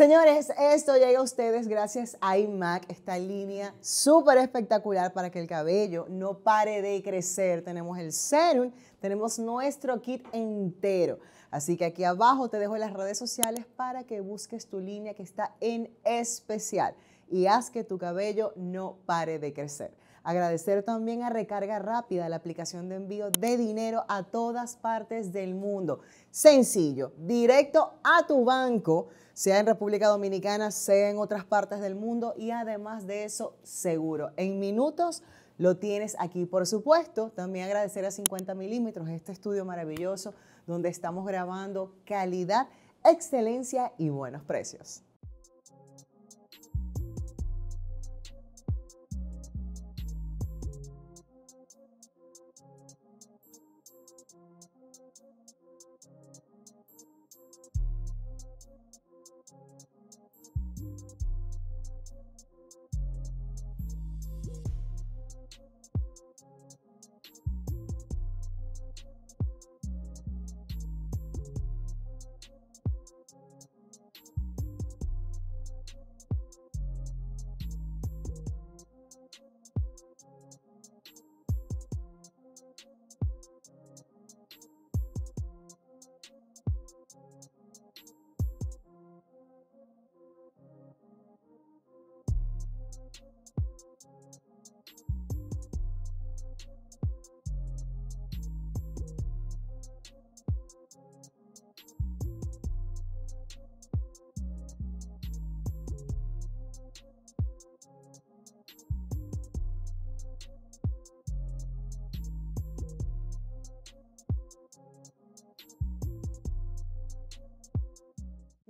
Señores, esto llega a ustedes gracias a iMac, esta línea súper espectacular para que el cabello no pare de crecer. Tenemos el serum, tenemos nuestro kit entero. Así que aquí abajo te dejo las redes sociales para que busques tu línea que está en especial y haz que tu cabello no pare de crecer. Agradecer también a Recarga Rápida, la aplicación de envío de dinero a todas partes del mundo. Sencillo, directo a tu banco, sea en República Dominicana, sea en otras partes del mundo y además de eso, seguro. En minutos lo tienes aquí. Por supuesto, también agradecer a 50 milímetros este estudio maravilloso donde estamos grabando calidad, excelencia y buenos precios.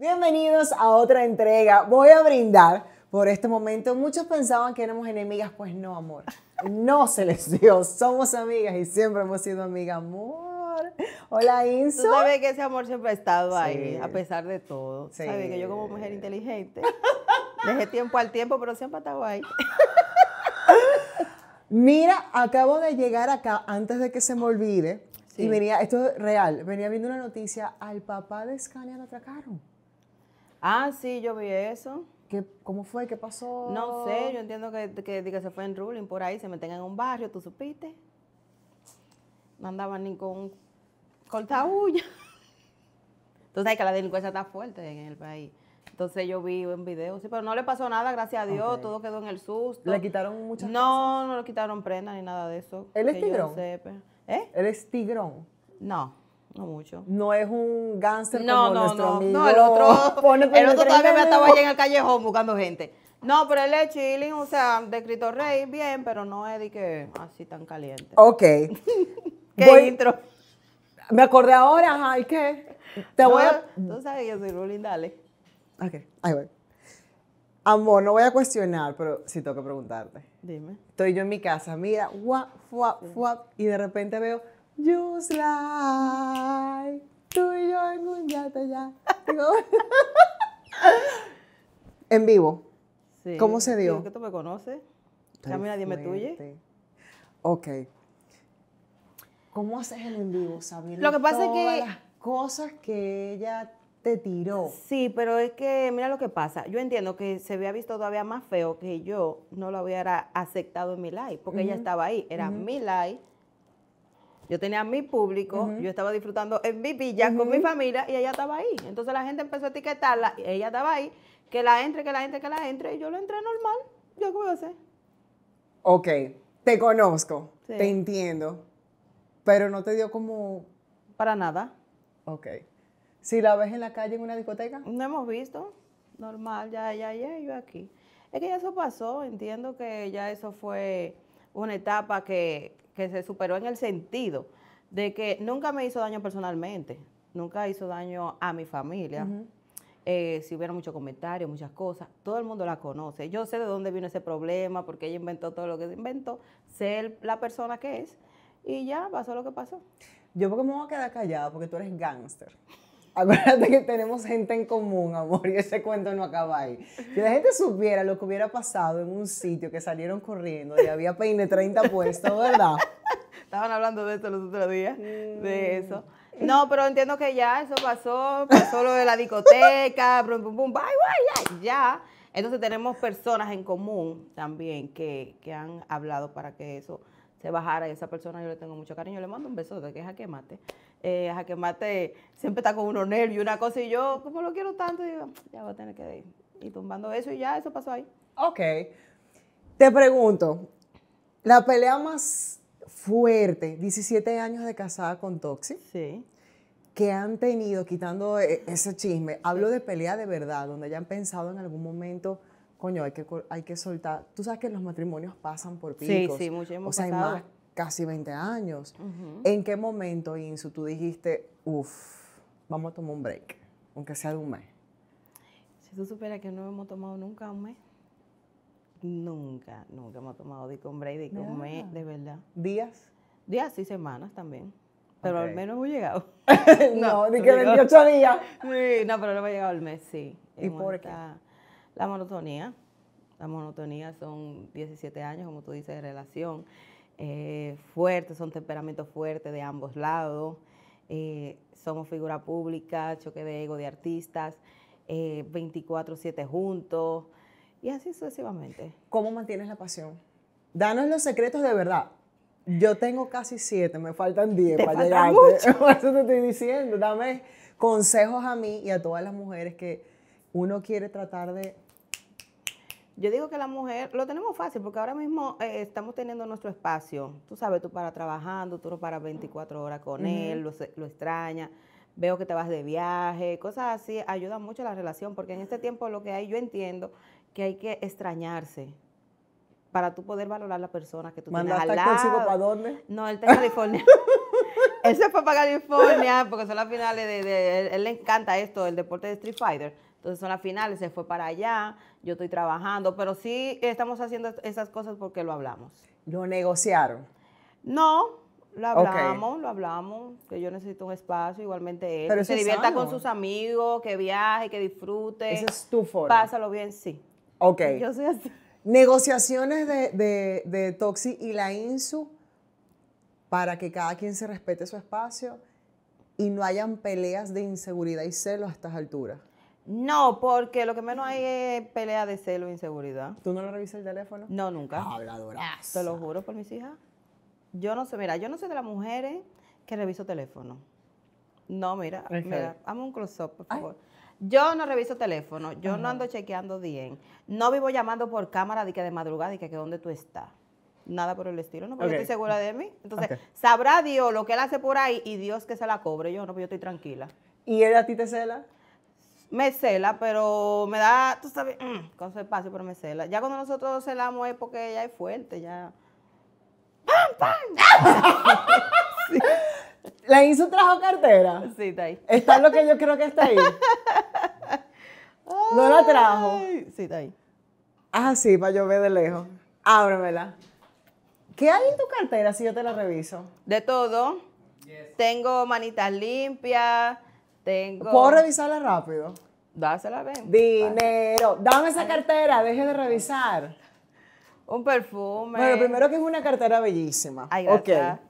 Bienvenidos a otra entrega. Voy a brindar por este momento. Muchos pensaban que éramos enemigas, pues no, amor. No se les dio. Somos amigas y siempre hemos sido amigas. Amor. Hola, Inso. Tú sabes que ese amor siempre ha estado ahí, a pesar de todo. Sí. Sabes que yo como mujer inteligente, dejé tiempo al tiempo, pero siempre ha estado ahí. Mira, acabo de llegar acá antes de que se me olvide. Y venía, esto es real, venía viendo una noticia, al papá de Scania lo atracaron. Ah, sí, yo vi eso. ¿Qué, ¿Cómo fue? ¿Qué pasó? No sé, yo entiendo que, que, se fue en ruling por ahí, se meten en un barrio, ¿tú supiste? No andaban ni con cortabulla. Entonces sabes que la delincuencia está fuerte en el país. Entonces yo vi en video, sí, pero no le pasó nada, gracias a Dios, todo quedó en el susto. ¿Le quitaron muchas No, cosas? no no le quitaron prendas ni nada de eso. ¿Él es tigrón? ¿Eh? ¿Él es tigrón? No. No mucho. No es un gánster no, como no, nuestro no. amigo. No, el otro, el otro todavía me estaba allí en el callejón buscando gente. No, pero él es chilling, o sea, de Cristo Rey, bien, pero no es de que así tan caliente. Ok. ¿Qué intro? Me acordé ahora, ay qué? Te voy a... Tú sabes yo soy ruling, dale. Ok, ahí voy. Amor, no voy a cuestionar, pero sí tengo que preguntarte. Dime. Estoy yo en mi casa, mira, guap, guap, guap, y de repente veo Just like tú y yo en un yate ya. en vivo. ¿Cómo se dio? que tú me conoces. nadie tuye. Ok. ¿Cómo haces el en vivo, Sabina? Lo que pasa es que. Las cosas que ella te tiró. Sí, pero es que mira lo que pasa. Yo entiendo que se había visto todavía más feo que yo no lo hubiera aceptado en mi live, porque ella estaba ahí. Era mi live yo tenía mi público, yo estaba disfrutando en mi villa con mi familia y ella estaba ahí. Entonces la gente empezó a etiquetarla, y ella estaba ahí, que la entre, que la entre, que la entre, y yo lo entré normal. ¿Yo qué voy a hacer? Ok, te conozco, te entiendo, pero no te dio como... Para nada. Ok. Si la ves en la calle en una discoteca. No hemos visto. Normal, ya, ya, ya, yo aquí. Es que ya eso pasó, entiendo que ya eso fue una etapa que que se superó en el sentido de que nunca me hizo daño personalmente, nunca hizo daño a mi familia. Eh, si hubiera muchos comentarios, muchas cosas, todo el mundo la conoce. Yo sé de dónde vino ese problema, porque ella inventó todo lo que se inventó, sé la persona que es, y ya pasó lo que pasó. Yo porque me voy a quedar callada, porque tú eres gángster. Acuérdate que tenemos gente en común, amor, y ese cuento no acaba ahí. Si la gente supiera lo que hubiera pasado en un sitio que salieron corriendo y había peine 30 puestos, ¿verdad? Estaban hablando de eso los otros días, mm. de eso. No, pero entiendo que ya eso pasó, pasó lo de la discoteca, pum, pum, pum, bye, bye, ya, Entonces tenemos personas en común también que, han hablado para que eso se bajara y esa persona yo le tengo mucho cariño, le mando un beso de que que mate eh, Mate siempre está con unos nervios y una cosa, y yo, como lo quiero tanto, digo, ya voy a tener que ir. Y tumbando eso, y ya, eso pasó ahí. Ok. Te pregunto, la pelea más fuerte, 17 años de casada con Toxi. Sí. Que han tenido, quitando e, ese chisme, hablo de pelea de verdad, donde ya han pensado en algún momento, coño, hay que, hay que soltar. Tú sabes que los matrimonios pasan por picos. Sí, sí, hemos O sea, casi 20 años. ¿En qué momento, Insu, tú dijiste, uff, vamos a tomar un break, aunque sea de un mes? Si tú supieras que no hemos tomado nunca un mes, nunca, nunca hemos tomado de con break, de con mes, de verdad. ¿Días? Días y semanas también. Pero al menos hemos llegado. no, no, de que 28 días. Sí, no, pero no hemos llegado al mes, sí. ¿Y por qué? La monotonía. La monotonía son 17 años, como tú dices, de relación eh, fuertes, son temperamentos fuertes de ambos lados, eh, somos figura pública, choque de ego de artistas, 24/7 eh, juntos y así sucesivamente. ¿Cómo mantienes la pasión? Danos los secretos de verdad. Yo tengo casi siete, me faltan diez para llegar. Por eso te estoy diciendo, dame consejos a mí y a todas las mujeres que uno quiere tratar de yo digo que la mujer lo tenemos fácil porque ahora mismo eh, estamos teniendo nuestro espacio. Tú sabes, tú para trabajando, tú para 24 horas con él, lo, lo extraña veo que te vas de viaje, cosas así, ayuda mucho la relación, porque en este tiempo lo que hay, yo entiendo que hay que extrañarse para tú poder valorar la persona que tú tienes al lado. Consigo para dónde? No, él está en California. él se fue para California porque son las finales de, él, le encanta esto, el deporte de Street Fighter. Entonces son las finales, se fue para allá, yo estoy trabajando, pero sí estamos haciendo esas cosas porque lo hablamos. ¿Lo negociaron? No, lo hablamos, lo hablamos, que yo necesito un espacio, igualmente él. Pero se divierta con sus amigos, que viaje, que disfrute. Ese es tu foro? Pásalo bien, sí. Ok. Yo soy así. Negociaciones de, de, de Toxi y la INSU para que cada quien se respete su espacio y no hayan peleas de inseguridad y celos a estas alturas. No, porque lo que menos hay es pelea de celo e inseguridad. ¿Tú no lo revisas el teléfono? No, nunca. Ah, Habladora. Te lo juro por mis hijas. Yo no sé, mira, yo no soy de las mujeres que reviso teléfono. No, mira, mira, hazme un close-up, por favor. Yo no reviso teléfono, yo no ando chequeando bien. No vivo llamando por cámara de que de madrugada y que, que dónde tú estás. Nada por el estilo, ¿no? Porque estoy segura de mí. Entonces, sabrá Dios lo que él hace por ahí y Dios que se la cobre. Yo no, pero pues yo estoy tranquila. ¿Y él a ti te cela? me cela, pero me da, tú sabes, mm, con su espacio, pero me cela. Ya cuando nosotros celamos es porque ella es fuerte, ya. ¡Pam, pam! ¿La hizo trajo cartera? Sí, está ahí. Está lo que yo creo que está ahí. ¿No la trajo? Sí, está ahí. Ah, sí, para yo ver de lejos. Ábremela. ¿Qué hay en tu cartera si yo te la reviso? De todo. Tengo manitas limpias ¿Puedo revisarla rápido? Dásela, ven. Dinero. Dame esa cartera, deje de revisar. Un perfume. Bueno, primero que es una cartera bellísima. Ahí está. Ok.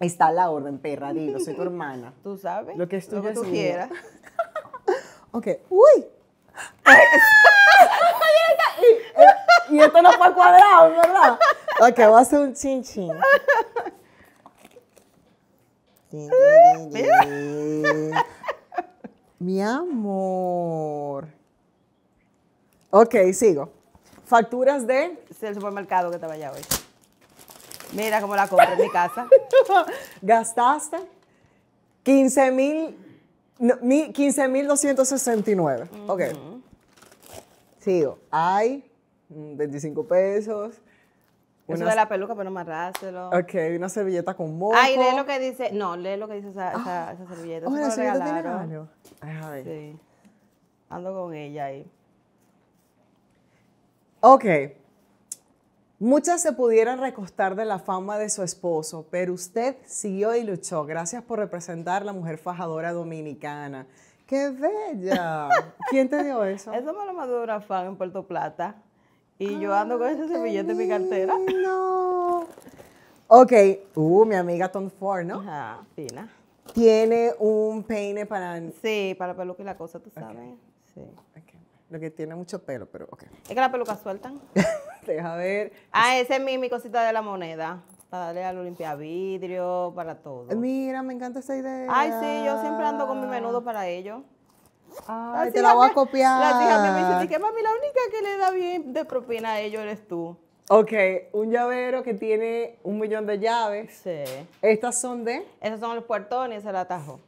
Está la orden, perra, soy tu hermana. Tú sabes. Lo que, tú quieras. ok. ¡Uy! y, esto no fue cuadrado, ¿verdad? Ok, voy a hacer un chin chin. Mi amor. Ok, sigo. Facturas de... Este es el supermercado que te vaya hoy. Mira cómo la compré en mi casa. Gastaste 15 mil... 15.269. Uh Ok. Sigo. Hay 25 pesos. Una... Eso de la peluca, pero pues, no amarrárselo. Ok, una servilleta con moco. Ay, lee lo que dice. No, lee lo que dice esa, esa, ah, servilleta. Oh, la regalaron. tiene sí. Ando con ella ahí. Ok. Muchas se pudieran recostar de la fama de su esposo, pero usted siguió y luchó. Gracias por representar la mujer fajadora dominicana. ¡Qué bella! ¿Quién te dio eso? Eso me lo mandó una fan en Puerto Plata. Y yo ah, ando con ese cepillete en mi cartera. No. Ok. Uh, mi amiga Tom Ford, ¿no? Ajá, fina. Tiene un peine para. Sí, para peluca y la cosa, tú sabes. Sí. Lo que tiene mucho pelo, pero ok. Es que las pelucas sueltan. Deja ver. Ah, ese es mi, mi cosita de la moneda para darle al limpia vidrio, para todo. Mira, me encanta esa idea. Ay, sí, yo siempre ando con mi menudo para ello te la voy a copiar. mami, la única que le da bien de propina a ellos eres tú. Ok, un llavero que tiene un millón de llaves. Sí. ¿Estas son de? Esos son los puertones, el atajo.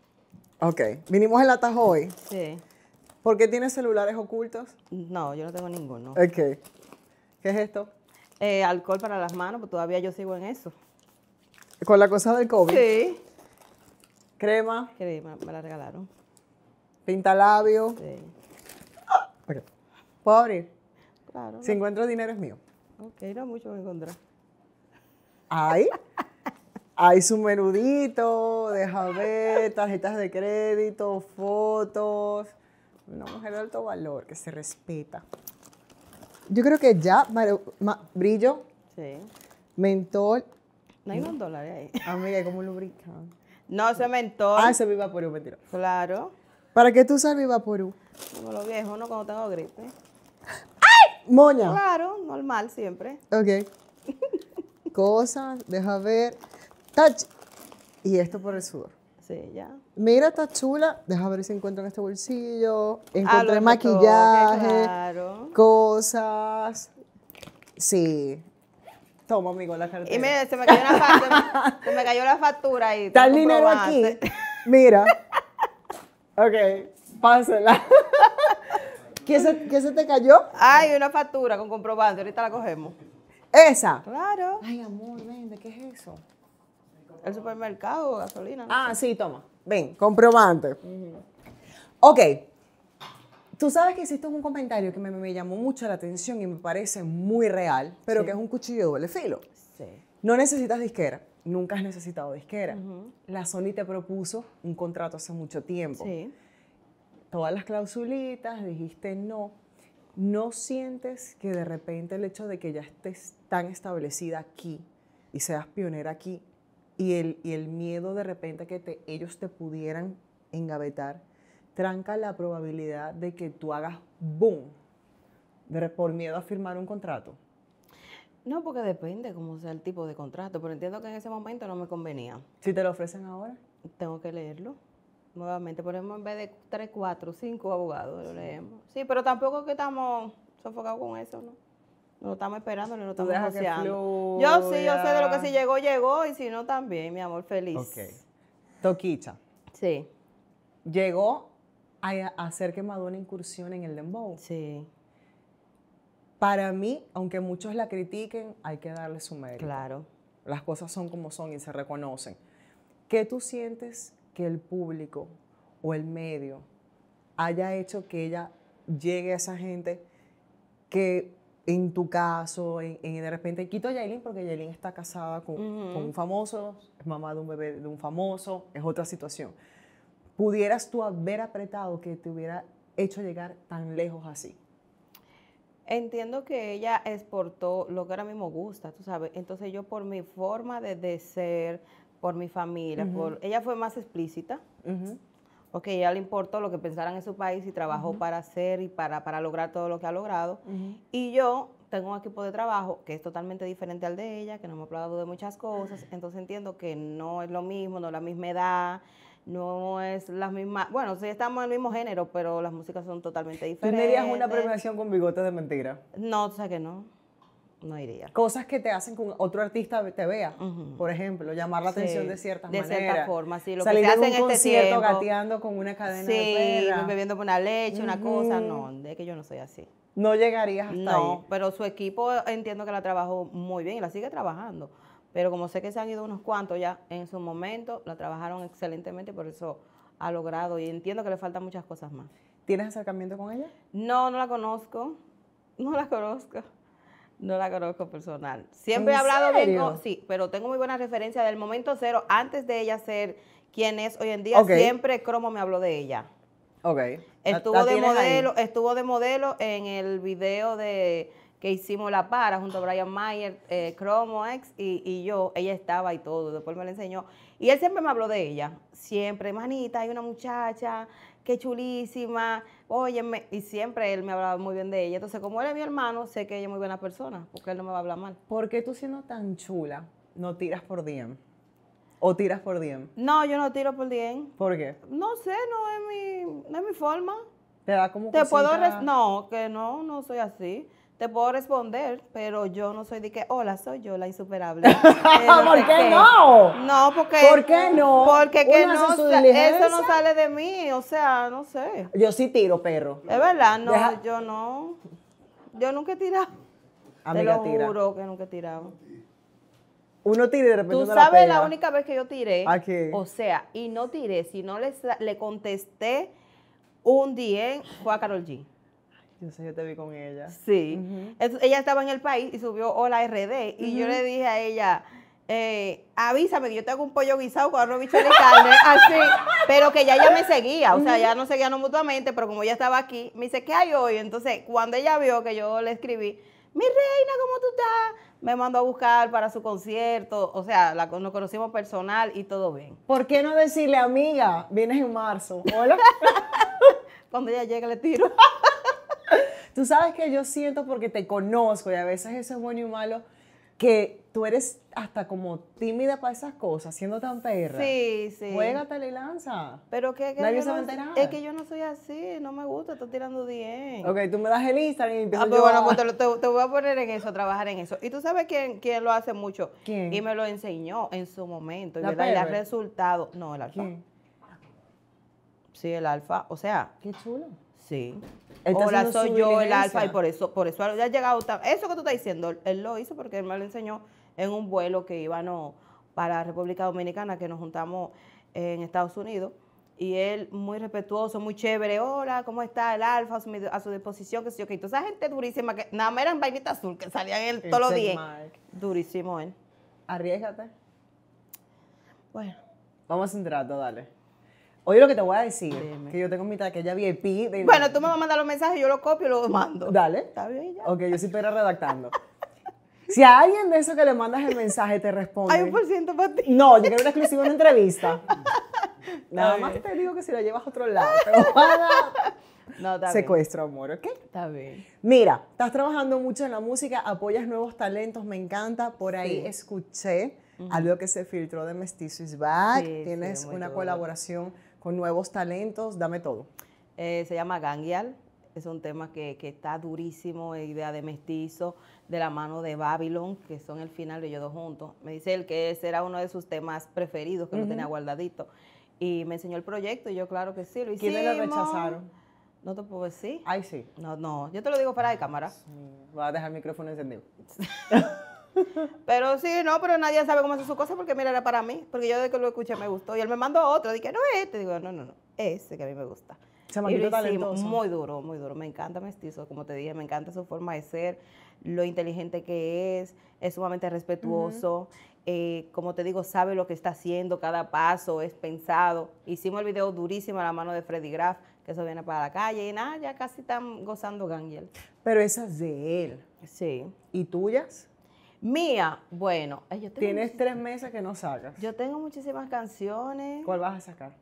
Ok, vinimos el atajo hoy. Sí. ¿Por qué tienes celulares ocultos? No, yo no tengo ninguno. Ok. ¿Qué es esto? Eh, alcohol para las manos, pues todavía yo sigo en eso. ¿Con la cosa del COVID? Sí. ¿Crema? Crema, me la regalaron. Pintalabios. Sí. Pobre. Claro. Si encuentro dinero es mío. Ok, no mucho me encontrar. hay Hay su menudito, deja ver, tarjetas de crédito, fotos. Una mujer de alto valor que se respeta. Yo creo que ya, brillo, sí. mentol. No hay un dólar ahí. Ah, Amiga, ¿cómo lubrican? No, se mentol. Ah, ese viva por un mentira. Claro. ¿Para qué tú salves Vaporú? Como los viejos, ¿no? Cuando tengo gripe. ¡Ay! Moña. Claro, normal siempre. Ok. Cosas, deja ver. Touch. Y esto por el sudor. Sí, ya. Mira, está chula. Deja ver si encuentro en este bolsillo. Ah, Encontré maquillaje. claro. Cosas. Sí. Toma, amigo, la cartera. Y me, se, me cayó la, factura. se me cayó la factura ahí. Está el dinero aquí. Mira. Ok, pásela. ¿Qué se, te cayó? Ay, una factura con comprobante, ahorita la cogemos. ¿Esa? Claro. Ay, amor, ven, qué es eso? El supermercado, gasolina. ah, sí, toma. Ven, comprobante. Ok. Tú sabes que hiciste un comentario que me, llamó mucho la atención y me parece muy real, pero que es un cuchillo de doble filo. Sí. No necesitas disquera nunca has necesitado disquera. La Sony te propuso un contrato hace mucho tiempo. Todas las clausulitas, dijiste no. ¿No sientes que de repente el hecho de que ya estés tan establecida aquí y seas pionera aquí y el, el miedo de repente que ellos te pudieran engavetar, tranca la probabilidad de que tú hagas boom por miedo a firmar un contrato? No, porque depende cómo sea el tipo de contrato, pero entiendo que en ese momento no me convenía. Si te lo ofrecen ahora. Tengo que leerlo. Nuevamente, ponemos en vez de tres, cuatro, cinco abogados, lo leemos. Sí, pero tampoco es que estamos sofocados con eso, ¿no? No lo estamos esperando, no lo estamos negociando. Yo sí, yo sé de lo que si llegó, llegó, y si no, también, mi amor, feliz. Ok. Toquicha. Sí. Llegó a hacer que Madonna incursión en el dembow. Sí para mí, aunque muchos la critiquen, hay que darle su mérito. Claro. Las cosas son como son y se reconocen. ¿Qué tú sientes que el público o el medio haya hecho que ella llegue a esa gente que en tu caso, en, de repente, quito a Yailin porque Yailin está casada con, con, un famoso, es mamá de un bebé de un famoso, es otra situación. ¿Pudieras tú haber apretado que te hubiera hecho llegar tan lejos así? Entiendo que ella exportó lo que ahora mismo gusta, tú sabes. Entonces yo por mi forma de, ser, por mi familia, por ella fue más explícita. porque ella le importó lo que pensaran en su país y trabajó para hacer y para, para lograr todo lo que ha logrado. Y yo tengo un equipo de trabajo que es totalmente diferente al de ella, que no me ha hablado de muchas cosas. Entonces entiendo que no es lo mismo, no es la misma edad no es la misma... bueno, sí estamos en el mismo género, pero las músicas son totalmente diferentes. ¿Tú una premiación con bigotes de mentira? No, o sea que no, no iría. Cosas que te hacen que otro artista te vea, por ejemplo, llamar la atención de ciertas maneras. De cierta forma, sí, lo Salir que se hacen un este concierto gateando con una cadena de perra. bebiendo una leche, una cosa, no, de que yo no soy así. No llegarías hasta No, pero su equipo entiendo que la trabajó muy bien y la sigue trabajando. Pero como sé que se han ido unos cuantos ya en su momento, la trabajaron excelentemente, por eso ha logrado y entiendo que le faltan muchas cosas más. ¿Tienes acercamiento con ella? No, no la conozco. No la conozco. No la conozco personal. Siempre he hablado de bien sí, pero tengo muy buena referencia del momento cero, antes de ella ser quien es hoy en día, siempre Cromo me habló de ella. Ok. Estuvo de modelo, estuvo de modelo en el video de que hicimos la para junto a Brian Mayer, eh, Cromo y, yo, ella estaba y todo, después me la enseñó. Y él siempre me habló de ella, siempre, manita, hay una muchacha, que chulísima, óyeme, y siempre él me hablaba muy bien de ella. Entonces, como él es mi hermano, sé que ella es muy buena persona, porque él no me va a hablar mal. ¿Por qué tú siendo tan chula no tiras por DM? ¿O tiras por DM? No, yo no tiro por DM. ¿Por qué? No sé, no es mi, no es mi forma. Te da como Te puedo... No, que no, no soy así. Te puedo responder, pero yo no soy de que, hola, soy yo la insuperable. ¿Por qué no? No, porque. ¿Por qué no? Porque no, eso no sale de mí, o sea, no sé. Yo sí tiro, perro. Es verdad, no, yo no. Yo nunca he tirado. Te lo juro que nunca he tirado. Uno tira de repente Tú sabes la, única vez que yo tiré. O sea, y no tiré, sino le, le contesté un día fue a Carol G. Yo sé, yo te vi con ella. Sí. ella estaba en el país y subió Hola RD. Y yo le dije a ella, eh, avísame que yo te hago un pollo guisado con arroz, de carne, así. Pero que ya ella me seguía, o sea, ya no seguían mutuamente, pero como ella estaba aquí, me dice, ¿qué hay hoy? Entonces, cuando ella vio que yo le escribí, mi reina, ¿cómo tú estás? Me mandó a buscar para su concierto, o sea, nos conocimos personal y todo bien. ¿Por qué no decirle, amiga, vienes en marzo? Hola. cuando ella llega le tiro. Tú sabes que yo siento porque te conozco y a veces eso es bueno y malo, que tú eres hasta como tímida para esas cosas, siendo tan perra. Sí, sí. Juégatela y lanza. Pero que, que Nadie se va a enterar. Es que yo no soy así, no me gusta, estoy tirando bien. Ok, tú me das el Instagram y empiezo ah, pero bueno, pues te, voy a poner en eso, trabajar en eso. Y tú sabes quién, quién lo hace mucho. Y me lo enseñó en su momento. Y resultado. No, el alfa. Sí, el alfa. O sea. Qué chulo Sí. Hola, soy yo el alfa y por eso, por eso ya ha llegado. Eso que tú estás diciendo, él lo hizo porque él me lo enseñó en un vuelo que íbamos para República Dominicana, que nos juntamos en Estados Unidos. Y él, muy respetuoso, muy chévere. Hola, ¿cómo está el alfa? A su, disposición, que sé yo, que esa gente durísima, que nada más eran vainitas azul, que salían él todos los días. Durísimo él. Arriesgate. Bueno. Vamos a un trato, dale. Oye lo que te voy a decir, que yo tengo mi taquilla VIP. Bueno, tú me vas a mandar los mensajes, yo los copio y los mando. Dale. Está bien ya. Ok, yo sí estoy redactando. si a alguien de eso que le mandas el mensaje te responde. Hay un por ciento para ti. No, yo quiero una exclusiva en entrevista. Nada más te digo que si la llevas a otro lado, No, está Secuestro, amor, ¿ok? Está bien. Mira, estás trabajando mucho en la música, apoyas nuevos talentos, me encanta. Por ahí escuché algo que se filtró de Mestizo is Back. Tienes una colaboración con nuevos talentos, dame todo. Eh, se llama Gangial, es un tema que, está durísimo, idea de mestizo, de la mano de Babylon, que son el final de ellos dos juntos. Me dice él que ese era uno de sus temas preferidos, que lo tenía guardadito. Y me enseñó el proyecto y yo claro que sí, lo hicimos. ¿Quiénes lo rechazaron? No te puedo decir. Ay, sí. No, no, yo te lo digo para de cámara. Voy a dejar el micrófono encendido. Pero sí, no, pero nadie sabe cómo hacer su cosa porque mira, era para mí. Porque yo desde que lo escuché me gustó. Y él me mandó otro. Dije, no, este. Digo, no, no, no. Ese que a mí me gusta. Y lo hicimos muy duro, muy duro. Me encanta Mestizo, como te dije, me encanta su forma de ser, lo inteligente que es, es sumamente respetuoso. Eh, como te digo, sabe lo que está haciendo, cada paso es pensado. Hicimos el video durísimo a la mano de Freddy Graff, que eso viene para la calle y nada, ya casi están gozando Gangiel. Pero esas de él. Sí. ¿Y tuyas? Mía, bueno, Tienes tres meses que no sacas. Yo tengo muchísimas canciones. ¿Cuál vas a sacar?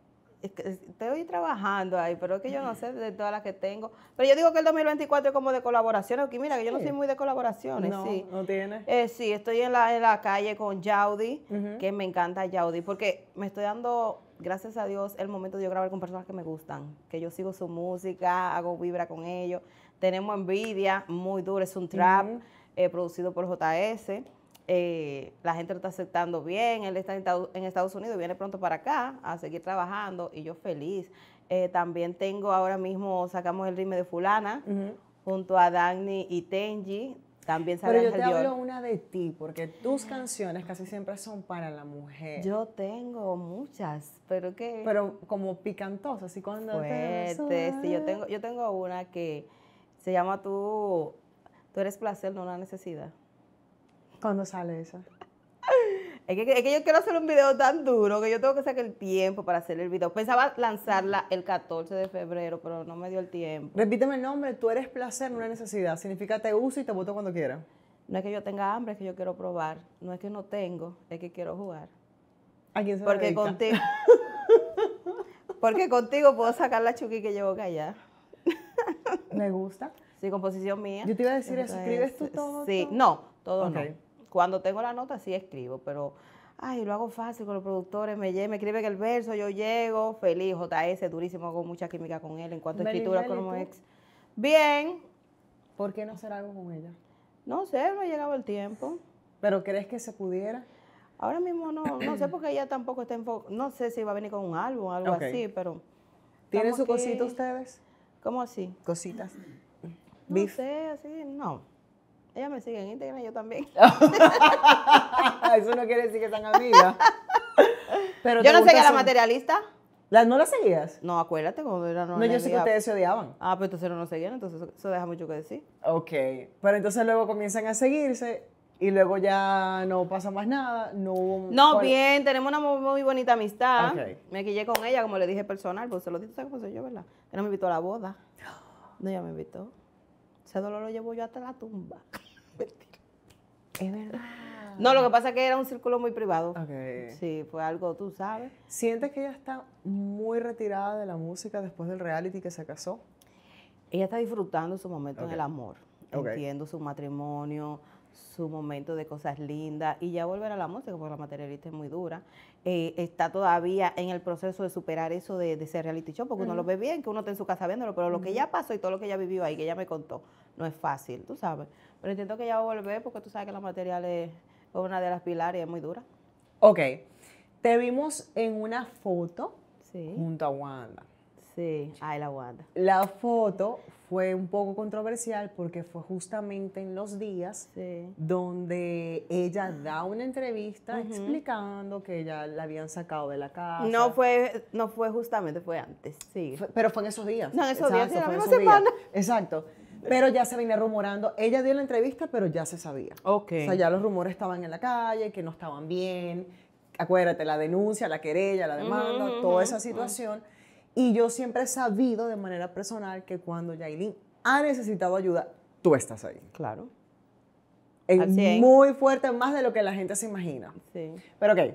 estoy trabajando ahí, pero es que yo no sé de todas las que tengo. Pero yo digo que el 2024 es como de colaboraciones. Aquí mira, que yo no soy muy de colaboraciones. No, sí. no tienes. Eh, sí, estoy en la, calle con Yaudi, que me encanta Yaudi, porque me estoy dando gracias a Dios, el momento de yo grabar con personas que me gustan, que yo sigo su música, hago vibra con ellos. Tenemos envidia, muy duro, es un trap. Eh, producido por JS. Eh, la gente lo está aceptando bien, él está en Estados Unidos, viene pronto para acá a seguir trabajando y yo feliz. Eh, también tengo ahora mismo, sacamos el ritmo de fulana junto a Dagny y Tenji. También sale Pero yo te hablo una de ti, porque tus canciones casi siempre son para la mujer. Yo tengo muchas, pero que... Pero como picantosas, así cuando... Fuerte, sí, yo tengo, yo tengo una que se llama Tú Tú eres placer, no una necesidad. ¿Cuándo sale eso? es, que, yo quiero hacer un video tan duro que yo tengo que sacar el tiempo para hacer el video. Pensaba lanzarla el 14 de febrero, pero no me dio el tiempo. Repíteme el nombre, tú eres placer, no una necesidad. Significa te uso y te voto cuando quiera. No es que yo tenga hambre, es que yo quiero probar. No es que no tengo, es que quiero jugar. ¿A quién se Porque contigo. Porque contigo puedo sacar la chuqui que llevo callada. Me gusta. Sí, composición mía. Yo te iba a decir, eso, ¿escribes tú todo? Sí, no, todo no. Cuando tengo la nota sí escribo, pero ay, lo hago fácil con los productores, me, me escriben el verso, yo llego, feliz, JS, durísimo, hago mucha química con él en cuanto a escritura como ex. Bien. ¿Por qué no hacer algo con ella? No sé, no ha llegado el tiempo. ¿Pero crees que se pudiera? Ahora mismo no, no sé porque ella tampoco está foco. no sé si va a venir con un álbum o algo así, pero... ¿Tienen su cosita ustedes? ¿Cómo así? Cositas. No sé, así, no. Ella me sigue en Instagram, yo también. Eso no quiere decir que están amigas. Pero yo no sé a la materialista. no la seguías? No, acuérdate cuando era no. No, yo sé que ustedes se odiaban. Ah, pero pues entonces no nos seguían, entonces eso, deja mucho que decir. Ok. Pero entonces luego comienzan a seguirse y luego ya no pasa más nada. No, no bien, tenemos una muy, bonita amistad. Me quillé con ella, como le dije personal, porque se lo dije, ¿sabes cómo soy yo, verdad? Ella me invitó a la boda. No, ella me invitó. Ese dolor lo llevo yo hasta la tumba. Es verdad. No, lo que pasa es que era un círculo muy privado. Sí, fue algo, tú sabes. ¿Sientes que ella está muy retirada de la música después del reality que se casó? Ella está disfrutando su momento en el amor. Entiendo su matrimonio su momento de cosas lindas y ya volver a la música, porque la materialista es muy dura. Eh, está todavía en el proceso de superar eso de, ser reality show, porque uno lo ve bien, que uno está en su casa viéndolo, pero lo que ya pasó y todo lo que ella vivió ahí, que ella me contó, no es fácil, tú sabes. Pero entiendo que ya va a volver porque tú sabes que la material es una de las pilares y es muy dura. Ok, te vimos en una foto junto a Wanda. Sí, ahí la guarda. La foto fue un poco controversial porque fue justamente en los días donde ella ah. da una entrevista explicando que ya la habían sacado de la casa. No fue, no fue justamente, fue antes, sí. pero fue en esos días. No, en esos días, la misma semana. Exacto. Pero ya se venía rumorando. Ella dio la entrevista, pero ya se sabía. Ok. O sea, ya los rumores estaban en la calle, que no estaban bien. Acuérdate, la denuncia, la querella, la demanda, toda esa situación. Y yo siempre he sabido de manera personal que cuando Yailin ha necesitado ayuda, tú estás ahí. Claro. Es muy fuerte, más de lo que la gente se imagina. Sí. Pero ok,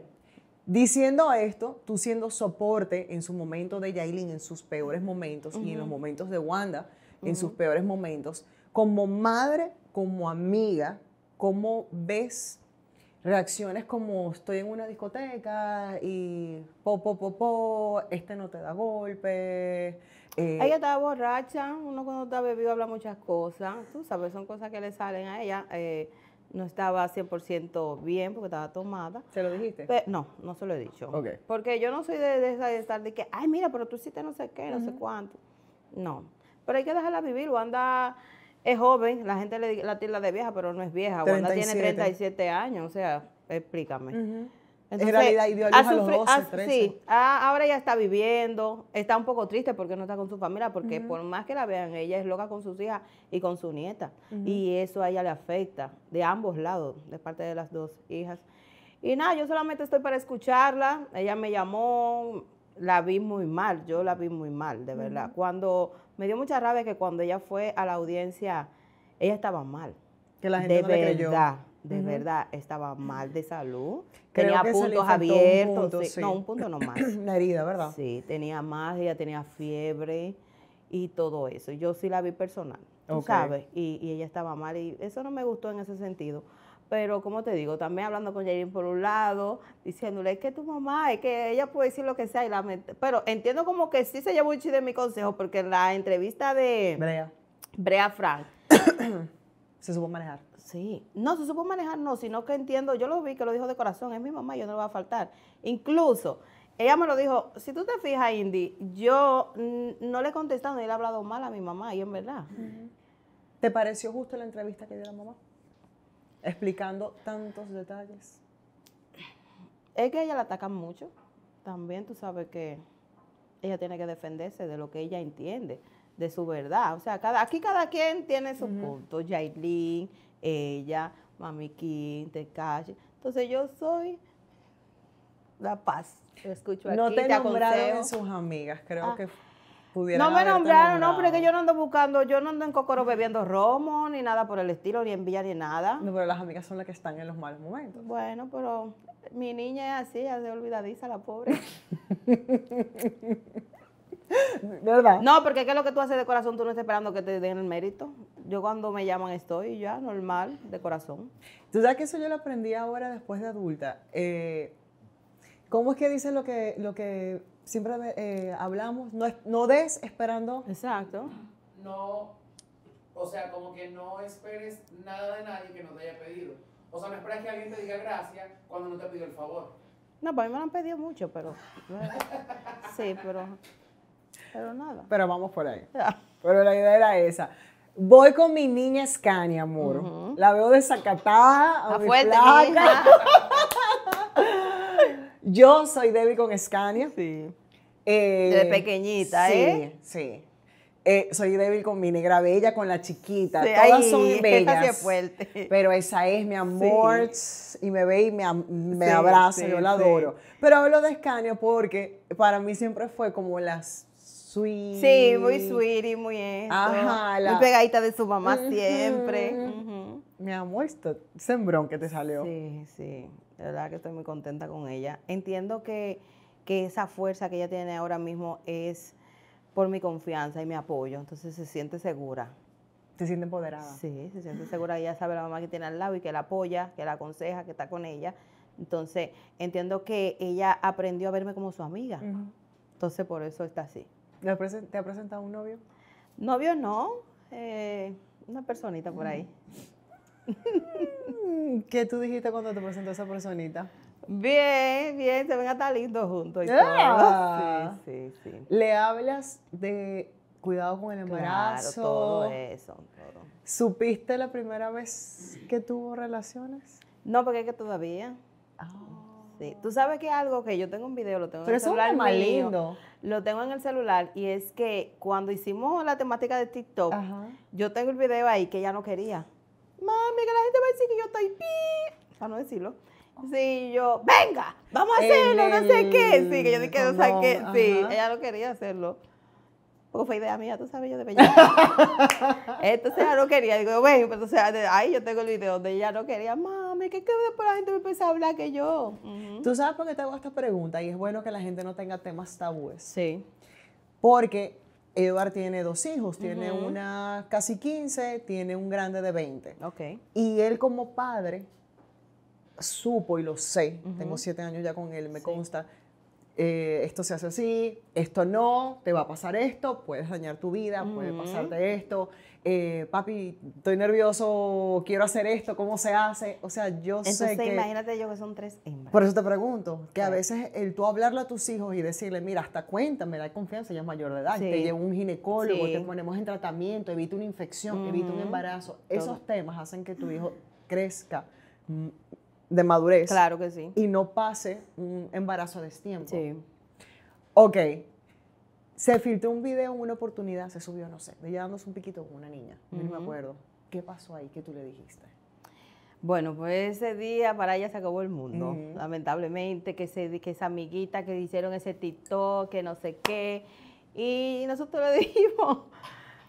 diciendo esto, tú siendo soporte en su momento de Yailin, en sus peores momentos, y en los momentos de Wanda, en sus peores momentos, como madre, como amiga, ¿cómo ves reacciones como estoy en una discoteca y po, po, po, po, este no te da golpe. Eh". Ella estaba borracha, uno cuando está bebido habla muchas cosas, tú sabes, son cosas que le salen a ella. Eh, no estaba 100% bien porque estaba tomada. ¿Se lo dijiste? no, no se lo he dicho. Porque yo no soy de, esa de, estar de que, ay, mira, pero tú hiciste no sé qué, no sé cuánto. No, pero hay que dejarla vivir o anda es joven, la gente le la tira de vieja, pero no es vieja. Wanda tiene 37 años, o sea, explícame. en realidad, y a, los 13. Sí, ahora ya está viviendo, está un poco triste porque no está con su familia, porque por más que la vean, ella es loca con sus hijas y con su nieta. Y eso a ella le afecta, de ambos lados, de parte de las dos hijas. Y nada, yo solamente estoy para escucharla. Ella me llamó, la vi muy mal, yo la vi muy mal, de verdad. Cuando me dio mucha rabia que cuando ella fue a la audiencia, ella estaba mal. Que la gente de verdad, de verdad, estaba mal de salud. tenía puntos abiertos, no, un punto no más. herida, ¿verdad? Sí, tenía más, ella tenía fiebre y todo eso. Yo sí la vi personal, tú sabes, y, y ella estaba mal y eso no me gustó en ese sentido pero como te digo, también hablando con Jairín por un lado, diciéndole, es que tu mamá, es que ella puede decir lo que sea, y la mente... pero entiendo como que sí se llevó un chido de mi consejo, porque en la entrevista de Brea, Brea Frank, se supo manejar. Sí, no, se supo manejar, no, sino que entiendo, yo lo vi que lo dijo de corazón, es mi mamá, yo no le voy a faltar. Incluso, ella me lo dijo, si tú te fijas, Indy, yo no le he contestado ni le he hablado mal a mi mamá, y en verdad. ¿Te pareció justo la entrevista que dio la mamá? explicando tantos detalles. Es que ella la ataca mucho. También tú sabes que ella tiene que defenderse de lo que ella entiende, de su verdad. O sea, cada, aquí cada quien tiene su punto. Jailin, ella, Mami King, Tekashi. Entonces yo soy la paz. escucho aquí, No te, sus amigas, creo ah. que no me nombraron, no, pero es que yo no ando buscando, yo no ando en Cocoro bebiendo romo, ni nada por el estilo, ni en Villa, ni nada. No, pero las amigas son las que están en los malos momentos. Bueno, pero mi niña es así, ya se olvidadiza la pobre. ¿Verdad? No, porque es es lo que tú haces de corazón? Tú no estás esperando que te den el mérito. Yo cuando me llaman estoy ya, normal, de corazón. Tú sabes que eso yo lo aprendí ahora después de adulta. Eh, ¿Cómo es que dicen lo que, lo que siempre eh, hablamos, no, no des esperando. Exacto. No, o sea, como que no esperes nada de nadie que no te haya pedido. O sea, no esperes que alguien te diga gracias cuando no te pidió el favor. No, pues mí me lo han pedido mucho, pero. sí, pero. Pero nada. Pero vamos por ahí. Pero la idea era esa. Voy con mi niña Scania, amor. La veo desacatada. A, mi Yo soy débil con Scania. Sí. Eh, de pequeñita, ¿eh? Sí. Eh, soy débil con mi negra bella, con la chiquita. Todas son bellas. Pero esa es mi amor. Y me ve y me, me abraza, yo la adoro. Pero hablo de escaneo porque para mí siempre fue como las sweet. Sí, muy sweet y muy Ajá, pegadita de su mamá siempre. Me Mi amor, sembrón que te salió. Sí, sí. De verdad que estoy muy contenta con ella. Entiendo que que esa fuerza que ella tiene ahora mismo es por mi confianza y mi apoyo. Entonces se siente segura. Se siente empoderada. Sí, se siente segura. Ella sabe la mamá que tiene al lado y que la apoya, que la aconseja, que está con ella. Entonces entiendo que ella aprendió a verme como su amiga. Entonces por eso está así. ¿Te ha presentado un novio? Novio no. Eh, una personita por ahí. Mm. ¿Qué tú dijiste cuando te presentó esa personita? Bien, bien, se ven hasta lindos juntos. Y ah. Sí, sí, sí. Le hablas de cuidado con el embarazo. Claro, todo eso, todo. ¿Supiste la primera vez que tuvo relaciones? No, porque es que todavía. Ah. Sí. Tú sabes que algo que yo tengo un video, lo tengo en el celular. Pero es lindo. Lo tengo en el celular y es que cuando hicimos la temática de TikTok, yo tengo el video ahí que ella no quería. Mami, que la gente va a decir que yo estoy para no decirlo. Sí, yo, venga, vamos a hacerlo, no sé qué. Sí, que yo dije, no, o sea, sí, ella no quería hacerlo. Porque fue idea mía, tú sabes, yo de belleza. entonces ella no quería, digo, ven, pero entonces ahí yo tengo el video donde ella no quería, mami, ¿qué que después la gente me empieza a hablar que yo. Tú sabes por qué te hago esta pregunta y es bueno que la gente no tenga temas tabúes. Sí. Porque Eduard tiene dos hijos, tiene una casi 15, tiene un grande de 20. Ok. Y él como padre supo y lo sé, tengo siete años ya con él, me consta, eh, esto se hace así, esto no, te va a pasar esto, puedes dañar tu vida, puede pasarte esto, eh, papi, estoy nervioso, quiero hacer esto, ¿cómo se hace? O sea, yo sé que... imagínate yo que son tres hembras. Por eso te pregunto, que a veces el tú hablarle a tus hijos y decirle, mira, hasta cuenta, me da confianza, ya es mayor de edad, te llevo un ginecólogo, te ponemos en tratamiento, evita una infección, evita un embarazo. Esos temas hacen que tu hijo crezca de madurez. Claro que sí. Y no pase un embarazo a destiempo. Sí. Ok. Se filtró un video en una oportunidad, se subió, no sé, de un piquito con una niña. No me acuerdo. ¿Qué pasó ahí? ¿Qué tú le dijiste? Bueno, pues ese día para ella se acabó el mundo, lamentablemente, que, se, que esa amiguita que hicieron ese TikTok, que no sé qué. Y nosotros le dijimos,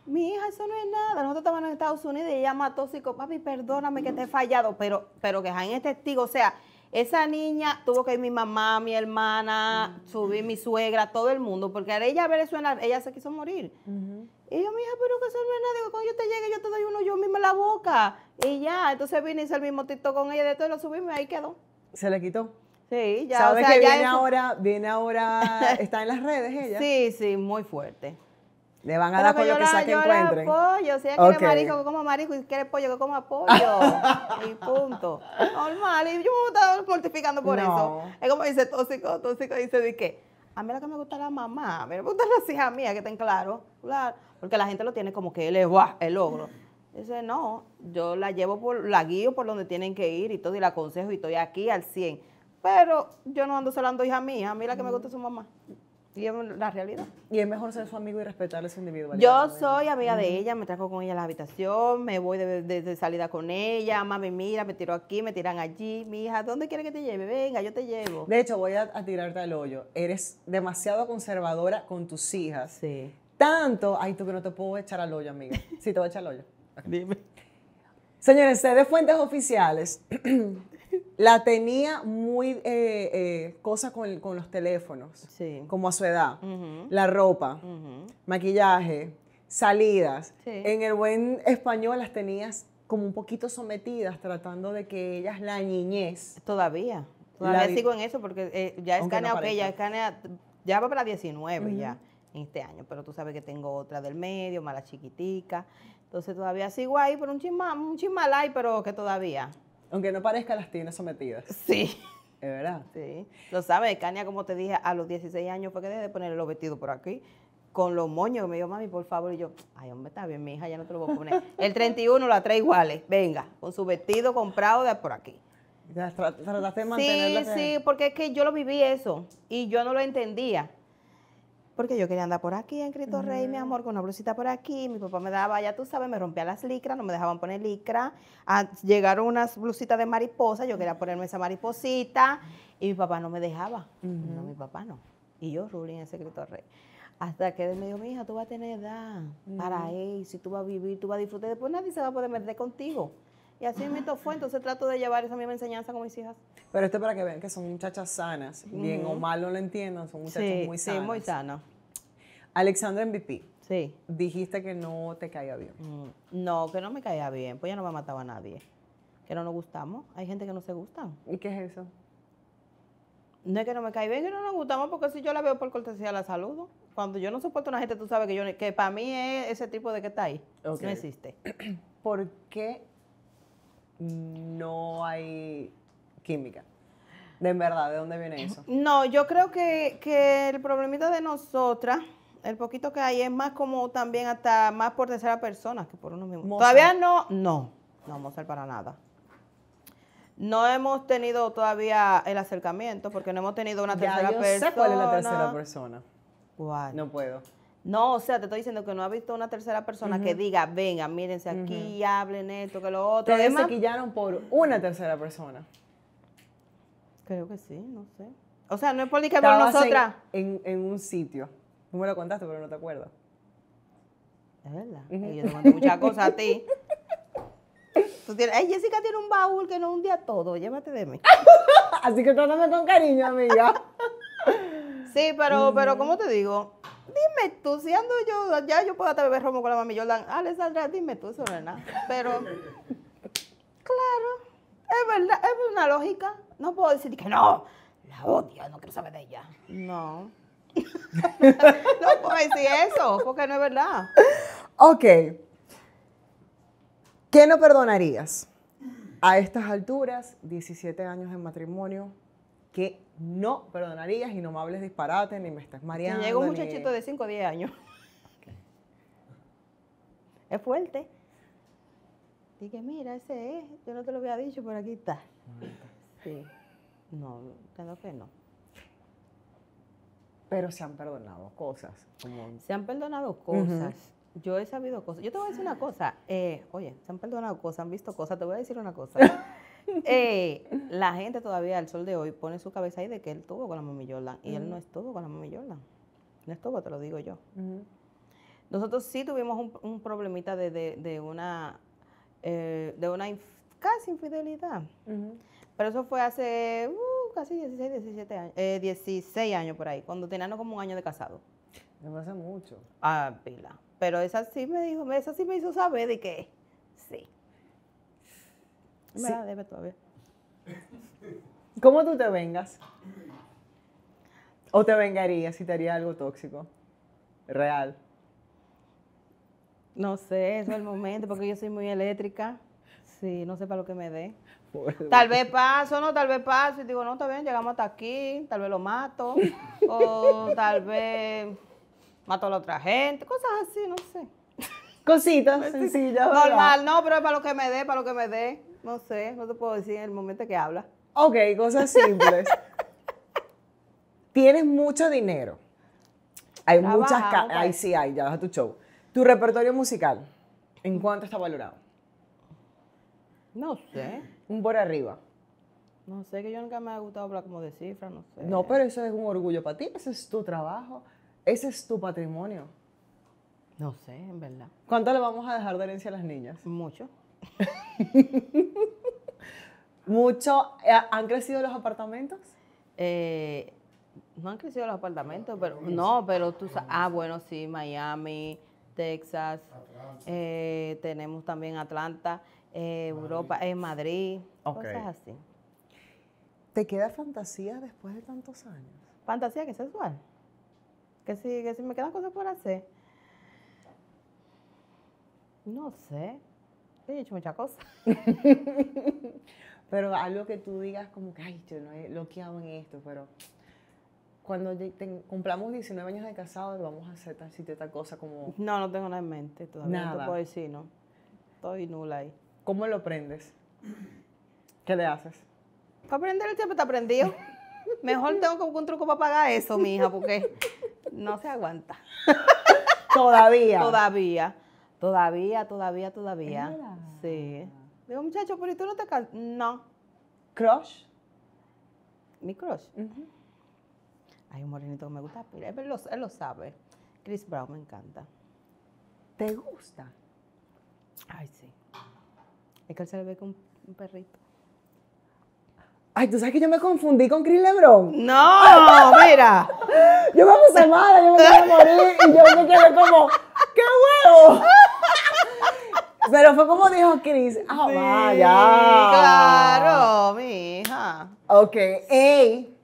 mi hija, eso no es nada. Nosotros estábamos en Estados Unidos y ella mató dijo papi, perdóname que te he fallado, pero, pero que Jaime es testigo, o sea, esa niña tuvo que ir mi mamá, mi hermana, subí subir mi suegra, todo el mundo, porque al ella ver eso en ella se quiso morir. Y yo, mi hija pero que eso no es nada. cuando yo te llegue, yo te doy uno yo mismo en la boca. Y ya, entonces vine, y hice el mismo TikTok con ella, de todo lo subí y ahí quedó. ¿Se le quitó? Sí, ya. ¿Sabes que viene, ahora, viene ahora, está en las redes ella? Sí, sí, muy fuerte. Le van a dar pues pollo que sea que encuentren. si ella quiere marisco, que coma marisco y quiere pollo, que coma pollo. y punto. Normal, y yo me estaba mortificando por eso. Es como dice tóxico, tóxico, dice de qué. A mí la que me gusta es la mamá, a mí me gustan las hijas mías, que estén claros. Claro, porque la gente lo tiene como que él es el logro. Dice, no, yo la llevo, por, la guío por donde tienen que ir y todo, y la aconsejo y estoy aquí al 100. Pero yo no ando celando hija mía, a mí la que me mm. gusta es su mamá. Y es la realidad. Y es mejor ser su amigo y respetarle ese individuo. Yo soy amiga de ella, me trajo con ella a la habitación, me voy de, salida con ella, mami, mira, me tiró aquí, me tiran allí, mi hija, ¿dónde quiere que te lleve? Venga, yo te llevo. De hecho, voy a, a tirarte al hoyo. Eres demasiado conservadora con tus hijas. Sí. Tanto, ay, tú que no te puedo echar al hoyo, amiga. Sí, te voy a echar al hoyo. Dime. Señores, de fuentes oficiales la tenía muy eh, eh, cosas con, los teléfonos, como a su edad. La ropa, maquillaje, salidas. En el buen español las tenías como un poquito sometidas, tratando de que ellas la niñez. Todavía. Todavía sigo en eso porque eh, ya escanea, no ok, ya escanea, ya va para 19 ya en este año, pero tú sabes que tengo otra del medio, más la chiquitica. Entonces todavía sigo ahí, pero un chismal, un pero que todavía. Aunque no parezca, las tiene sometidas. Sí. Es verdad. Sí. Lo sabes, Cania, como te dije, a los 16 años fue que dejé de ponerle los vestidos por aquí. Con los moños, me dijo, mami, por favor. Y yo, ay, hombre, está bien, mi hija, ya no te lo voy a poner. El 31, la trae iguales. Venga, con su vestido comprado de por aquí. Trataste de Sí, sí, porque es que yo lo viví eso y yo no lo entendía. Porque yo quería andar por aquí en Cristo Rey, mi ah. amor, con una blusita por aquí. Mi papá me daba, ya tú sabes, me rompía las licras, no me dejaban poner licra. Ah, llegaron unas blusitas de mariposa, yo quería ponerme esa mariposita. Y mi papá no me dejaba. No, mi papá no. Y yo, en ese Cristo Rey. Hasta que me dijo, mi hija, tú vas a tener edad para él, si tú vas a vivir, tú vas a disfrutar. Después nadie se va a poder meter contigo. Y así me fue, entonces trato de llevar esa misma enseñanza con mis hijas. Pero esto para que vean que son muchachas sanas, bien o mal no lo entiendan, son muchachas muy sanas. Sí, muy sanas. Alexandra MVP. Sí. Dijiste que no te caía bien. Mm, no, que no me caía bien, pues ya no me mataba a nadie. Que no nos gustamos. Hay gente que no se gusta. ¿Y qué es eso? No es que no me caiga bien, que no nos gustamos, porque si yo la veo por cortesía la saludo. Cuando yo no soporto a una gente, tú sabes que yo que para mí es ese tipo de que está ahí. No existe. ¿Por qué no hay química? De verdad, ¿de dónde viene eso? No, yo creo que, que el problemita de nosotras el poquito que hay es más como también hasta más por tercera persona que por uno mismo. Todavía no, no, no vamos a ser para nada. No hemos tenido todavía el acercamiento porque no hemos tenido una tercera yo persona. Sé cuál es la tercera persona. No puedo. No, o sea, te estoy diciendo que no ha visto una tercera persona que diga, venga, mírense aquí, hablen esto, que lo otro. Te desequillaron por una tercera persona. Creo que sí, no sé. O sea, no es por que por nosotras. en un sitio me lo contaste, pero no te acuerdo. Es verdad. y Yo te mando muchas cosas a ti. Tú tienes, Jessica tiene un baúl que no un día todo, llévate de mí. Así que trátame con cariño, amiga. sí, pero, pero ¿cómo te digo? Dime tú, si ando yo, ya yo puedo hasta beber romo con la mami Jordan. Ah, saldrá dime tú, eso Pero, claro, es verdad, es una lógica. No puedo decir que no, la odio, no quiero saber de ella. No no puedo decir eso, porque no es verdad. Ok. ¿Qué no perdonarías? A estas alturas, 17 años en matrimonio, que no perdonarías? Y no me hables disparate, ni me estás mareando. Llega un muchachito de 5 o 10 años. Es fuerte. Dije, mira, ese es, yo no te lo había dicho, pero aquí está. Sí. No, creo que no. Pero se han perdonado cosas. Se han perdonado cosas. Yo he sabido cosas. Yo te voy a decir una cosa. Eh, oye, se han perdonado cosas, han visto cosas. Te voy a decir una cosa. Eh, la gente todavía al sol de hoy pone su cabeza ahí de que él tuvo con la mami Jordan. Y él no estuvo con la mami Jordan. No estuvo, te lo digo yo. Nosotros sí tuvimos un, problemita de, una, de una eh, casi infidelidad. Pero eso fue hace uh, casi 16, 17 años, 16 eh, años por ahí, cuando teníamos como un año de casado. Me pasa mucho. Ah, pila. Pero esa sí me dijo, esa sí me hizo saber de qué sí. Me la debe todavía. ¿Cómo tú te vengas? ¿O te vengarías si te haría algo tóxico? Real. No sé, eso es el momento, porque yo soy muy eléctrica. Sí, no sé para lo que me dé. Tal vez paso, no, tal vez paso y digo, no, está bien, llegamos hasta aquí, tal vez lo mato, o tal vez mato a la otra gente, cosas así, no sé. Cositas sencillas. Normal, no, pero es para lo que me dé, para lo que me dé, no sé, no te puedo decir en el momento que habla. Ok, cosas simples. Tienes mucho dinero. Hay muchas, pues. ahí sí hay, ya vas a tu show. Tu repertorio musical, ¿en cuánto está valorado? No sé. Un por arriba. No sé, que yo nunca me ha gustado hablar como de cifras, no sé. No, pero eso es un orgullo para ti, ese es tu trabajo, ese es tu patrimonio. No sé, en verdad. ¿Cuánto le vamos a dejar de herencia a las niñas? Mucho. Mucho. Eh, ¿Han crecido los apartamentos? Eh, no han crecido los apartamentos, pero no, pero tú sabes. Ah, bueno, sí, Miami, Texas, eh, tenemos también Atlanta. Eh, Europa, en Madrid, cosas así. ¿Te queda fantasía después de tantos años? Fantasía que es sexual. Que si, que si me quedan cosas por hacer. No sé. he hecho muchas cosas. pero algo que tú digas como que, ay, yo no he loqueado en esto, pero cuando cumplamos 19 años de casado, vamos a hacer tal sitio, tal cosa como... No, no tengo nada en mente todavía. Nada. No ¿no? Estoy nula ahí. ¿Cómo lo aprendes? ¿Qué le haces? Para aprender el tiempo te aprendido. Mejor tengo que un truco para pagar eso, mi hija, porque no se aguanta. Todavía. todavía. Todavía, todavía, todavía. Sí. Digo, muchacho, pero tú no te cansas? No. ¿Crush? ¿Mi crush? Hay un morenito que me gusta, pero él lo, él lo sabe. Chris Brown me encanta. ¿Te gusta? Ay, sí. Es que él se le ve con un perrito. Ay, tú sabes que yo me confundí con Chris Lebron. No, mira. yo me puse mala, yo me a morir y yo me quedé como, ¡qué huevo! Pero fue como dijo Chris, ah, vaya. Claro, mi hija. Ok, ey,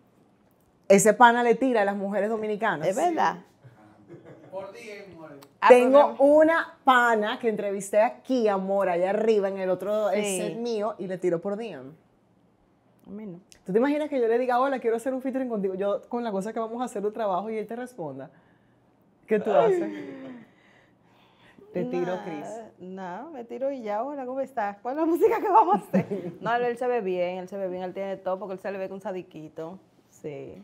ese pana le tira a las mujeres dominicanas. Es verdad. Por 10. Ah, pues Tengo una pana que entrevisté aquí, amor, allá arriba, en el otro set mío, y le tiro por DM. ¿Tú te imaginas que yo le diga, hola, quiero hacer un featuring contigo, yo con la cosa que vamos a hacer de trabajo y él te responda? ¿Qué tú haces? Te tiro, Cris. No, me tiro y ya, hola, ¿cómo estás? ¿Cuál es la música que vamos a hacer? no, él se ve bien, él se ve bien, él tiene todo porque él se le ve con sadiquito. Sí.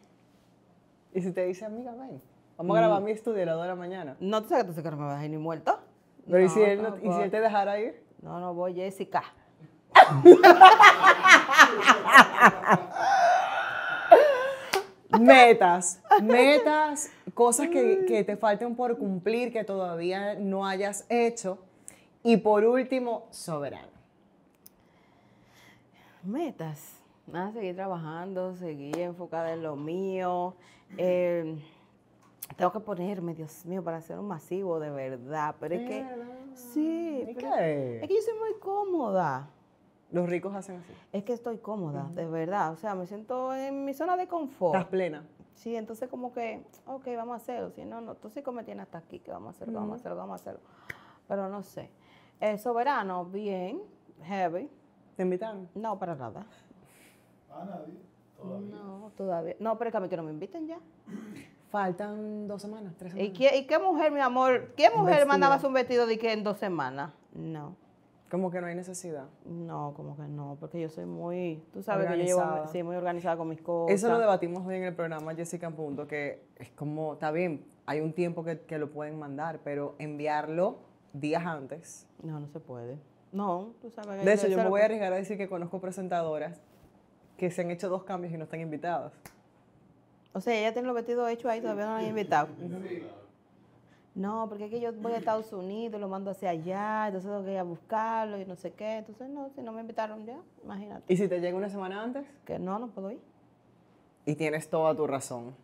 ¿Y si te dice, amiga, ven? Vamos a grabar mm. mi estudio mañana. No, tú sabes que tú no me vas a ir ni muerto. Pero no, ¿y, si él no, te dejara ir? No, no voy, Jessica. metas, metas, cosas que, que, te falten por cumplir, que todavía no hayas hecho. Y por último, soberano. Metas. Nada, seguir trabajando, seguir enfocada en lo mío. Eh, tengo que ponerme, Dios mío, para hacer un masivo de verdad. Pero es que. Sí. Es que yo soy muy cómoda. Los ricos hacen así. Es que estoy cómoda, de verdad. O sea, me siento en mi zona de confort. Estás plena. Sí, entonces como que, ok, vamos a hacerlo. Si no, no, tú sí me hasta aquí, que vamos a hacerlo, vamos a hacerlo, vamos a hacerlo. Pero no sé. Eh, soberano, bien, heavy. ¿Te invitan? No, para nada. ¿A nadie? ¿Todavía? No, todavía. No, pero es que a mí que no me inviten ya. Faltan dos semanas, tres semanas. ¿Y qué, mujer, mi amor? ¿Qué mujer mandaba un vestido de que en dos semanas? No. Como que no hay necesidad. No, como que no, porque yo soy muy, tú sabes que yo llevo, muy organizada con mis cosas. Eso lo debatimos hoy en el programa, Jessica, en punto, que es como, está bien, hay un tiempo que, lo pueden mandar, pero enviarlo días antes. No, no se puede. No, tú sabes que... De hecho, yo me voy a arriesgar a decir que conozco presentadoras que se han hecho dos cambios y no están invitadas. O sea, ella tiene los vestidos hechos ahí, todavía no la han invitado. No, porque es que yo voy a Estados Unidos, lo mando hacia allá, entonces tengo que ir a buscarlo y no sé qué. Entonces, no, si no me invitaron ya, imagínate. ¿Y si te llega una semana antes? Que no, no puedo ir. Y tienes toda tu razón.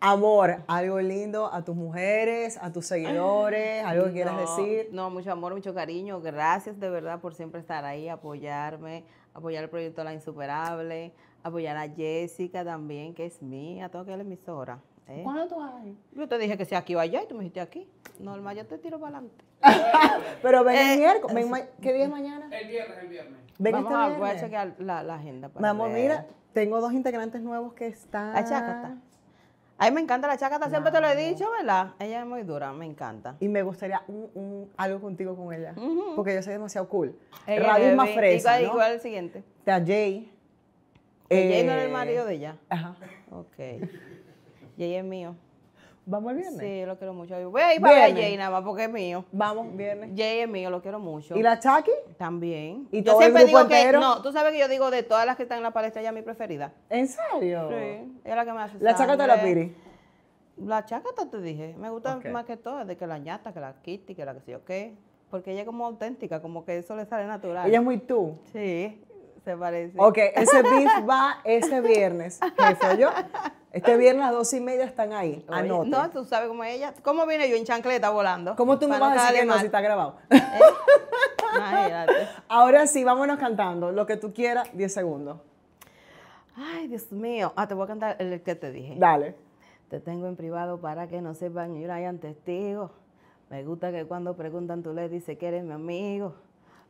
Amor, algo lindo a tus mujeres, a tus seguidores, algo que quieras decir. No, mucho amor, mucho cariño. Gracias de verdad por siempre estar ahí, apoyarme, apoyar el proyecto La Insuperable, apoyar a Jessica también, que es mía, tengo que ir a la emisora. ¿eh? ¿Cuándo tú vas Yo te dije que sea aquí o allá y tú me dijiste aquí. Normal, yo te tiro para adelante. Pero ven el eh, miércoles. ¿Qué día es mañana? El viernes, el viernes. Ven Vamos este a, Voy a chequear la, agenda. Vamos, mira, tengo dos integrantes nuevos que están. La chacata. Ay, me encanta la chacata, siempre te lo he dicho, ¿verdad? Ella es muy dura, me encanta. Y me gustaría un, algo contigo con ella, porque yo soy demasiado cool. Ella Radio es más fresca. Igual, ¿no? el siguiente. Te Jay. Ella no era el eh, marido de ella. Ajá. Ok. Y es mío. ¿Vamos el viernes? Sí, lo quiero mucho. Voy a ir para Jay nada más porque es mío. Vamos, viernes. Jay es mío, lo quiero mucho. ¿Y la Chucky? También. ¿Y yo todo siempre el grupo digo entero? que. No, tú sabes que yo digo de todas las que están en la palestra, ella es mi preferida. ¿En serio? Sí. Es la que me hace. ¿La Chacata la piri? La chacata te dije, me gusta más que todas, de que la ñata, que la kitty, que la que sé yo qué. Porque ella es como auténtica, como que eso le sale natural. Ella es muy tú. Sí se parece. Ok, ese beef va ese viernes, yo. Este viernes a las dos y media están ahí. Anota. No, tú sabes cómo ella. ¿Cómo vine yo en chancleta volando? ¿Cómo tú me vas a decir no si está grabado? Ahora sí, vámonos cantando. Lo que tú quieras, 10 segundos. Ay, Dios mío. Ah, te voy a cantar el que te dije. Dale. Te tengo en privado para que no sepan y hayan testigos. Me gusta que cuando preguntan tú le dices que eres mi amigo.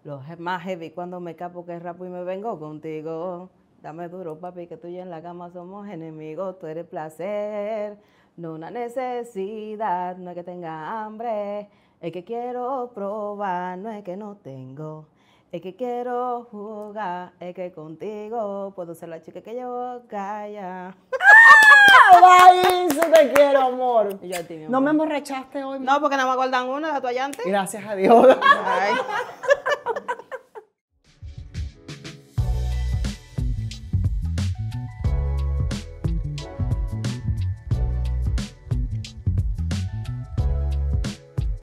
Los más heavy cuando me capo que rapo y me vengo contigo. Dame duro, papi, que tú y en la cama somos enemigos. Tú eres placer, no una necesidad, no es que tenga hambre. Es que quiero probar, no es que no tengo. Es que quiero jugar, es que contigo puedo ser la chica que yo calla. te quiero, amor. No me emborrachaste hoy. No, porque nada más guardan una, de toallante. Gracias a Dios.